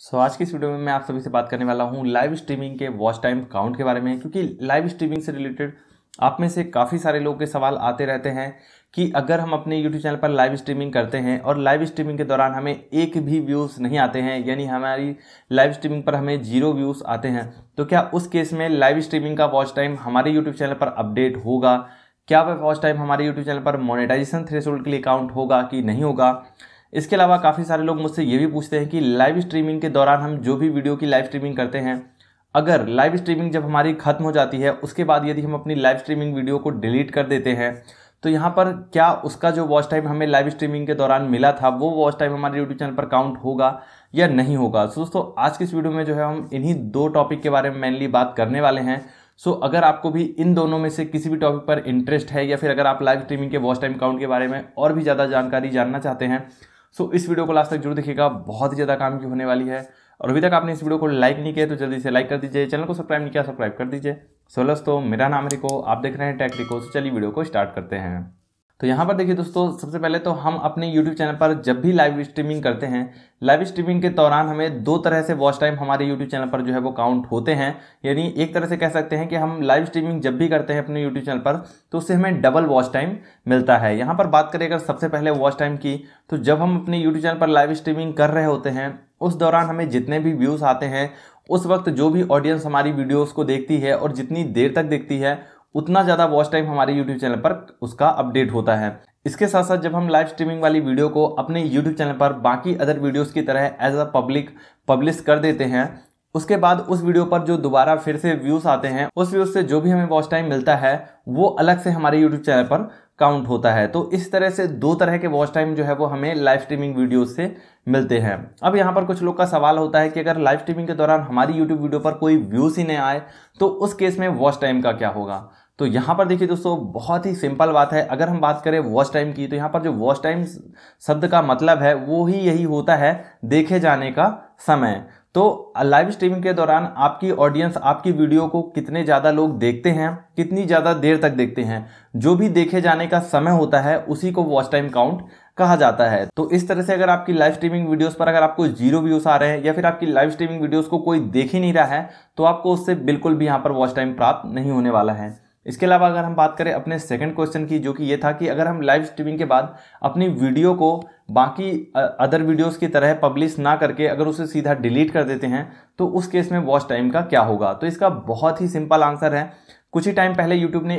सो so, आज की इस वीडियो में मैं आप सभी से बात करने वाला हूँ लाइव स्ट्रीमिंग के वॉच टाइम काउंट के बारे में क्योंकि लाइव स्ट्रीमिंग से रिलेटेड आप में से काफ़ी सारे लोगों के सवाल आते रहते हैं कि अगर हम अपने YouTube चैनल पर लाइव स्ट्रीमिंग करते हैं और लाइव स्ट्रीमिंग के दौरान हमें एक भी व्यूज़ नहीं आते हैं यानी हमारी लाइव स्ट्रीमिंग पर हमें जीरो व्यूज़ आते हैं तो क्या उस केस में लाइव स्ट्रीमिंग का वॉच टाइम हमारे यूट्यूब चैनल पर अपडेट होगा क्या वह वॉच टाइम हमारे यूट्यूब चैनल पर मोनिटाइजेशन थ्रेशोल्ड के लिए काउंट होगा कि नहीं होगा इसके अलावा काफ़ी सारे लोग मुझसे ये भी पूछते हैं कि लाइव स्ट्रीमिंग के दौरान हम जो भी वीडियो की लाइव स्ट्रीमिंग करते हैं अगर लाइव स्ट्रीमिंग जब हमारी ख़त्म हो जाती है उसके बाद यदि हम अपनी लाइव स्ट्रीमिंग वीडियो को डिलीट कर देते हैं तो यहाँ पर क्या उसका जो वॉच टाइम हमें लाइव स्ट्रीमिंग के दौरान मिला था वो वॉच टाइम हमारे यूट्यूब चैनल पर काउंट होगा या नहीं होगा सो दोस्तों आज की इस वीडियो में जो है हम इन्हीं दो टॉपिक के बारे में मेनली बात करने वाले हैं सो so, अगर आपको भी इन दोनों में से किसी भी टॉपिक पर इंटरेस्ट है या फिर अगर आप लाइव स्ट्रीमिंग के वॉच टाइम काउंट के बारे में और भी ज़्यादा जानकारी जानना चाहते हैं सो इस वीडियो को लास्ट तक जरूर देखिएगा बहुत ही ज़्यादा काम की होने वाली है और अभी तक आपने इस वीडियो को लाइक नहीं किया तो जल्दी से लाइक कर दीजिए चैनल को सब्सक्राइब नहीं किया सब्सक्राइब कर दीजिए सो दोस्तों मेरा नाम रिको आप देख रहे हैं टेक रिको चलिए वीडियो को स्टार्ट करते हैं तो यहाँ पर देखिए दोस्तों सबसे पहले तो हम अपने YouTube चैनल पर जब भी लाइव स्ट्रीमिंग करते हैं लाइव स्ट्रीमिंग के दौरान हमें दो तरह से वॉच टाइम हमारे YouTube चैनल पर जो है वो काउंट होते हैं यानी एक तरह से कह सकते हैं कि हम लाइव स्ट्रीमिंग जब भी करते हैं अपने YouTube चैनल पर तो उससे हमें डबल वॉच टाइम मिलता है यहाँ पर बात करें अगर सबसे पहले वॉच टाइम की तो जब हम अपने यूट्यूब चैनल पर लाइव स्ट्रीमिंग कर रहे होते हैं उस दौरान हमें जितने भी व्यूज़ आते हैं उस वक्त जो भी ऑडियंस हमारी वीडियोज़ को देखती है और जितनी देर तक देखती है उतना ज़्यादा वॉच टाइम हमारे यूट्यूब चैनल पर उसका अपडेट होता है इसके साथ साथ जब हम लाइव स्ट्रीमिंग वाली वीडियो को अपने यूट्यूब चैनल पर बाकी अदर वीडियोज़ की तरह एज अ पब्लिक पब्लिश कर देते हैं उसके बाद उस वीडियो पर जो दोबारा फिर से व्यूज आते हैं उस व्यूज से जो भी हमें वॉच टाइम मिलता है वो अलग से हमारे यूट्यूब चैनल पर काउंट होता है तो इस तरह से दो तरह के वॉच टाइम जो है वो हमें लाइव स्ट्रीमिंग वीडियोस से मिलते हैं अब यहाँ पर कुछ लोग का सवाल होता है कि अगर लाइव स्ट्रीमिंग के दौरान हमारी यूट्यूब वीडियो पर कोई व्यूज ही नहीं आए तो उस केस में वॉच टाइम का क्या होगा तो यहाँ पर देखिए दोस्तों बहुत ही सिंपल बात है अगर हम बात करें वॉच टाइम की तो यहाँ पर जो वॉच टाइम शब्द का मतलब है वो ही यही होता है देखे जाने का समय तो लाइव स्ट्रीमिंग के दौरान आपकी ऑडियंस आपकी वीडियो को कितने ज़्यादा लोग देखते हैं कितनी ज़्यादा देर तक देखते हैं जो भी देखे जाने का समय होता है उसी को वॉच टाइम काउंट कहा जाता है तो इस तरह से अगर आपकी लाइव स्ट्रीमिंग वीडियोस पर अगर आपको जीरो व्यूज आ रहे हैं या फिर आपकी लाइव स्ट्रीमिंग वीडियोस को कोई देख ही नहीं रहा है तो आपको उससे बिल्कुल भी यहाँ पर वॉच टाइम प्राप्त नहीं होने वाला है इसके अलावा अगर हम बात करें अपने सेकंड क्वेश्चन की जो कि ये था कि अगर हम लाइव स्ट्रीमिंग के बाद अपनी वीडियो को बाकी अदर वीडियोस की तरह पब्लिश ना करके अगर उसे सीधा डिलीट कर देते हैं तो उस केस में वॉच टाइम का क्या होगा तो इसका बहुत ही सिंपल आंसर है कुछ ही टाइम पहले यूट्यूब ने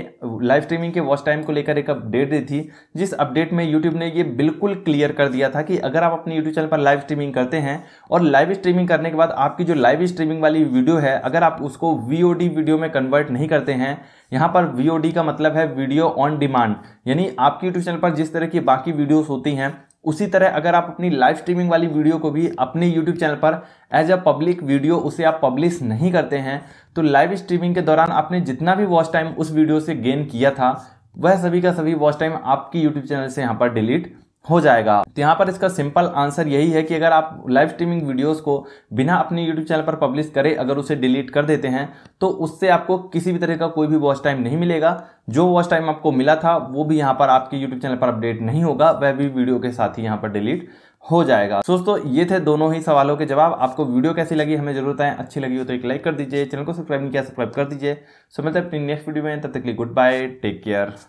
लाइव स्ट्रीमिंग के वॉच टाइम को लेकर एक अपडेट दी थी जिस अपडेट में यूट्यूब ने ये बिल्कुल क्लियर कर दिया था कि अगर आप अपने यूट्यूब चैनल पर लाइव स्ट्रीमिंग करते हैं और लाइव स्ट्रीमिंग करने के बाद आपकी जो लाइव स्ट्रीमिंग वाली वीडियो है अगर आप उसको वी वीडियो में कन्वर्ट नहीं करते हैं यहाँ पर वी का मतलब है वीडियो ऑन डिमांड यानी आपकी यूट्यूब चैनल पर जिस तरह की बाकी वीडियोस होती हैं उसी तरह अगर आप अपनी लाइव स्ट्रीमिंग वाली वीडियो को भी अपने YouTube चैनल पर एज अ पब्लिक वीडियो उसे आप पब्लिश नहीं करते हैं तो लाइव स्ट्रीमिंग के दौरान आपने जितना भी वॉच टाइम उस वीडियो से गेन किया था वह सभी का सभी वॉच टाइम आपकी यूट्यूब चैनल से यहाँ पर डिलीट हो जाएगा तो यहाँ पर इसका सिंपल आंसर यही है कि अगर आप लाइव स्ट्रीमिंग वीडियोस को बिना अपने यूट्यूब चैनल पर पब्लिश करें अगर उसे डिलीट कर देते हैं तो उससे आपको किसी भी तरह का कोई भी वॉच टाइम नहीं मिलेगा जो वॉच टाइम आपको मिला था वो भी यहाँ पर आपके यूट्यूब चैनल पर अपडेट नहीं होगा वह भी वीडियो के साथ ही यहाँ पर डिलीट हो जाएगा तो दोस्तों ये थे दोनों ही सवालों के जवाब आपको वीडियो कैसी लगी हमें जरूरत है अच्छी लगी हो तो एक लाइक कर दीजिए चैनल को सब्सक्राइब नहीं किया सब्सक्राइब कर दीजिए सो मिलते हैं अपनी नेक्स्ट वीडियो में तब तक लिए गुड बाय टेक केयर